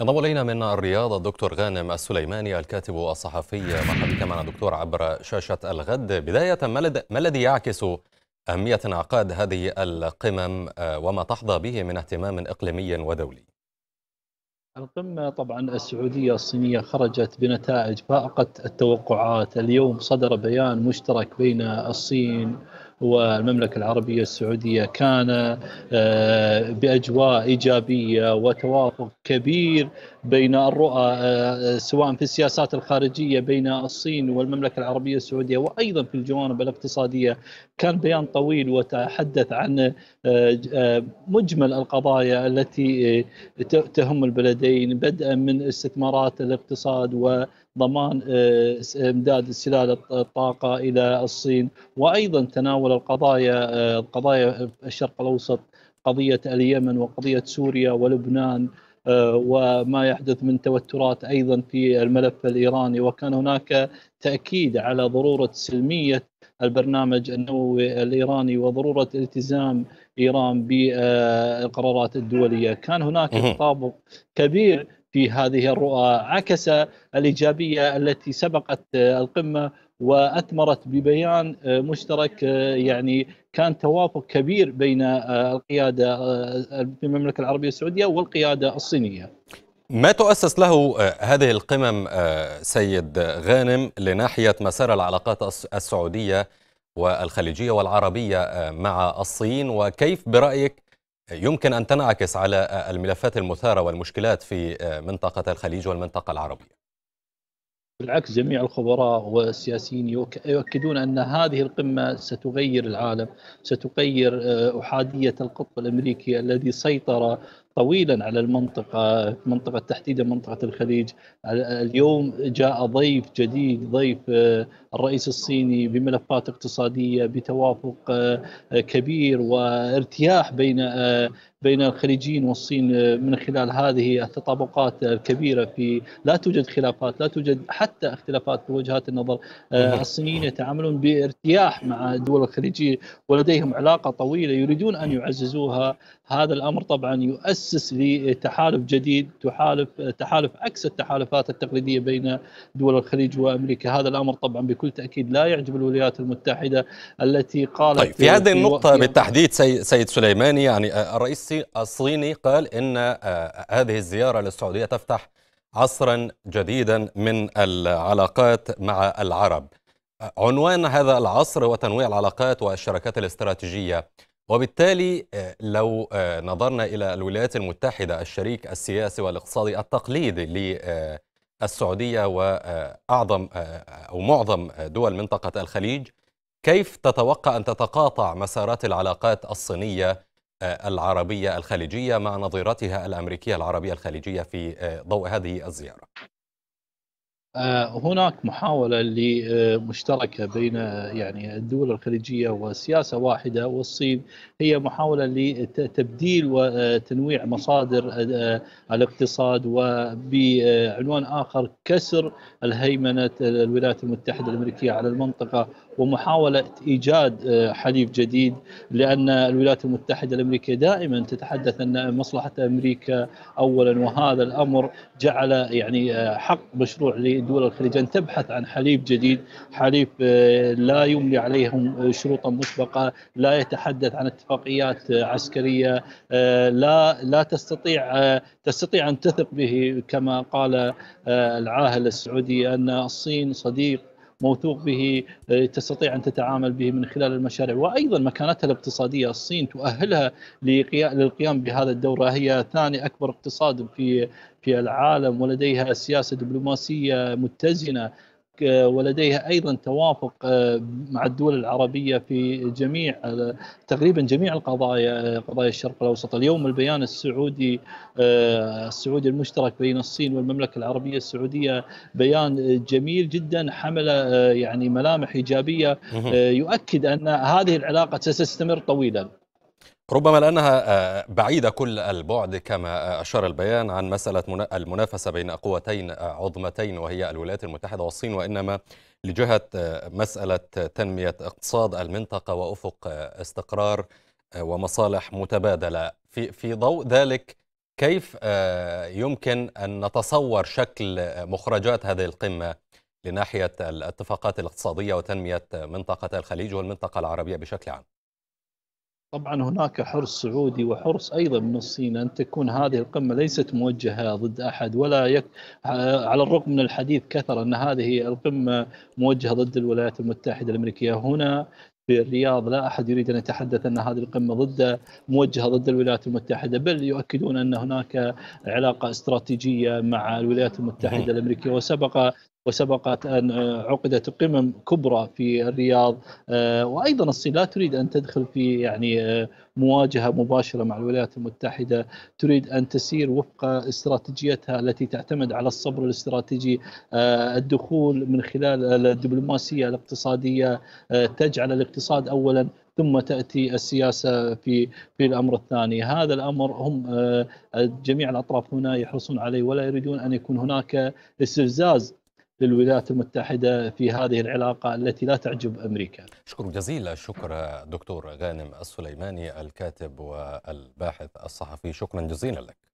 ينضم الينا من الرياض الدكتور غانم السليماني الكاتب الصحفي مرحبا بك معنا دكتور عبر شاشه الغد بدايه ما الذي يعكس اهميه انعقاد هذه القمم آه، وما تحظى به من اهتمام اقليمي ودولي القمة طبعا السعودية الصينية خرجت بنتائج فائقة التوقعات اليوم صدر بيان مشترك بين الصين والمملكة العربية السعودية كان آه، بأجواء إيجابية وتوافق كبير بين الرؤى آه، سواء في السياسات الخارجية بين الصين والمملكة العربية السعودية وأيضا في الجوانب الاقتصادية كان بيان طويل وتحدث عن آه، مجمل القضايا التي تهم البلدين بدءا من استثمارات الاقتصاد و ضمان آه، امداد استلال الطاقه الى الصين وايضا تناول القضايا آه، القضايا في الشرق الاوسط قضيه اليمن وقضيه سوريا ولبنان آه، وما يحدث من توترات ايضا في الملف الايراني وكان هناك تاكيد على ضروره سلميه البرنامج النووي الايراني وضروره التزام ايران بالقرارات الدوليه، كان هناك تطابق كبير في هذه الرؤى عكس الايجابيه التي سبقت القمه واثمرت ببيان مشترك يعني كان توافق كبير بين القياده في المملكه العربيه السعوديه والقياده الصينيه. ما تؤسس له هذه القمم سيد غانم لناحيه مسار العلاقات السعوديه والخليجيه والعربيه مع الصين وكيف برايك يمكن أن تنعكس على الملفات المثارة والمشكلات في منطقة الخليج والمنطقة العربية بالعكس جميع الخبراء والسياسيين يؤكدون ان هذه القمه ستغير العالم، ستغير آه، احاديه القطب الامريكي الذي سيطر طويلا على المنطقة منطقة تحديدا منطقة الخليج اليوم جاء ضيف جديد ضيف آه، الرئيس الصيني بملفات اقتصادية بتوافق آه، كبير وارتياح بين آه، بين الخليجيين والصين من خلال هذه التطابقات الكبيره في لا توجد خلافات لا توجد حتى اختلافات في وجهات النظر نعم. الصينيين يتعاملون بارتياح مع دول الخليجية ولديهم علاقه طويله يريدون ان يعززوها هذا الامر طبعا يؤسس تؤسس لتحالف جديد تحالف تحالف عكس التحالفات التقليديه بين دول الخليج وامريكا، هذا الامر طبعا بكل تاكيد لا يعجب الولايات المتحده التي قالت طيب في هذه النقطه بالتحديد سيد سليماني يعني الرئيس الصيني قال ان آه، هذه الزياره للسعوديه تفتح عصرا جديدا من العلاقات مع العرب. آه، عنوان هذا العصر وتنويع العلاقات والشراكات الاستراتيجيه وبالتالي آه، لو آه، نظرنا إلى الولايات المتحدة الشريك السياسي والاقتصادي التقليدي للسعودية آه، وأعظم أو معظم دول منطقة الخليج كيف تتوقع أن تتقاطع مسارات العلاقات الصينية العربية الخليجية مع نظيرتها الأمريكية العربية الخليجية في ضوء هذه الزيارة؟ آه، هناك محاولة مشتركة بين يعني الدول الخليجية وسياسة واحدة والصين هي محاولة لتبديل وتنويع مصادر آه، الاقتصاد وبعنوان آخر كسر الهيمنة الولايات المتحدة الأمريكية على المنطقة ومحاولة إيجاد آه، حليف جديد لأن الولايات المتحدة الأمريكية دائما تتحدث أن مصلحة أمريكا أولا وهذا الأمر جعل يعني حق مشروع دول الخليج ان تبحث عن حليف جديد، حليف آه، لا يملي عليهم آه، شروطا مسبقه، لا يتحدث عن اتفاقيات آه، عسكريه، لا لا تستطيع تستطيع ان تثق به كما قال العاهل السعودي ان الصين صديق موثوق به آه، تستطيع ان تتعامل به من خلال المشاريع وايضا مكانتها الاقتصاديه الصين تؤهلها للقيام بهذا الدور هي ثاني اكبر اقتصاد في في العالم ولديها سياسه دبلوماسيه متزنه آه، ولديها ايضا توافق آه، مع الدول العربيه في جميع آه، تقريبا جميع القضايا قضايا الشرق الاوسط، اليوم البيان السعودي السعودي المشترك بين الصين والمملكه العربيه السعوديه بيان جميل جدا حمل يعني ملامح ايجابيه يؤكد ان هذه العلاقه ستستمر طويلا. ربما لأنها آه، بعيدة كل البعد كما آه، أشار البيان عن مسألة المنافسة بين قوتين آه، عظمتين وهي الولايات المتحدة والصين وإنما لجهة مسألة تنمية اقتصاد المنطقة وأفق استقرار ومصالح متبادلة في في ضوء ذلك كيف يمكن أن نتصور شكل مخرجات هذه القمة لناحية الاتفاقات الاقتصادية وتنمية منطقة الخليج والمنطقة العربية بشكل عام؟ طبعا هناك حرص سعودي وحرص ايضا من الصين ان تكون هذه القمه ليست موجهه ضد احد ولا يك... على الرغم من الحديث كثر ان هذه القمه موجهه ضد الولايات المتحده الامريكيه هنا في الرياض لا احد يريد ان يتحدث ان هذه القمه ضد موجهه ضد الولايات المتحده بل يؤكدون ان هناك علاقه استراتيجيه مع الولايات المتحده الامريكيه وسبق وسبقت ان آه، عقدت قمم كبرى في الرياض آه، وايضا الصين لا تريد ان تدخل في يعني آه، مواجهه مباشره مع الولايات المتحده تريد ان تسير وفق استراتيجيتها التي تعتمد على الصبر الاستراتيجي الدخول من خلال الدبلوماسيه الاقتصاديه تجعل الاقتصاد اولا ثم تاتي السياسه في في الامر الثاني، هذا الامر هم جميع الاطراف هنا يحرصون عليه ولا يريدون ان يكون هناك استفزاز للولايات المتحدة في هذه العلاقة التي لا تعجب أمريكا شكرا جزيلا الشكر دكتور غانم السليماني الكاتب والباحث الصحفي شكرا جزيلا لك